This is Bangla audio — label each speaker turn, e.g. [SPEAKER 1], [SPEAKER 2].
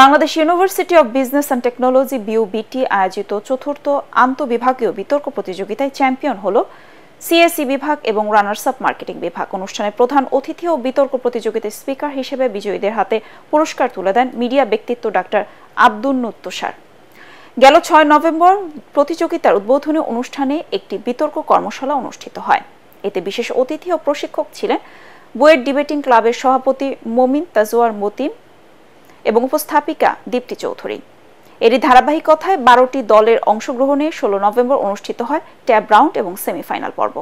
[SPEAKER 1] Bangladesh university of business and technology BUBT আয়োজিত চতুর্থ আন্তবিভাগীয় বিতর্ক প্রতিযোগিতায় চ্যাম্পিয়ন হল সিএসি e বিভাগ এবং রানার্স আপ মার্কেটিং বিভাগ অনুষ্ঠানে প্রধান অতিথি ও বিতর্ক প্রতিযোগিতার স্পিকার হিসেবে বিজয়ীদের হাতে পুরস্কার তুলে দেন মিডিয়া ব্যক্তিত্ব ডাক্তার আব্দুল নুত্তুসার গেল ছয় নভেম্বর প্রতিযোগিতার উদ্বোধনী অনুষ্ঠানে একটি বিতর্ক কর্মশালা অনুষ্ঠিত হয় এতে বিশেষ অতিথি ও প্রশিক্ষক ছিলেন বুয়েট ডিবেটিং ক্লাবের সভাপতি মমিন তাজওয়ার মতিম এবং উপস্থাপিকা দীপ্তি চৌধুরী এরই ধারাবাহিকতায় বারোটি দলের অংশগ্রহণে ষোলো নভেম্বর অনুষ্ঠিত হয় ট্যাব রাউন্ড এবং সেমিফাইনাল পর্ব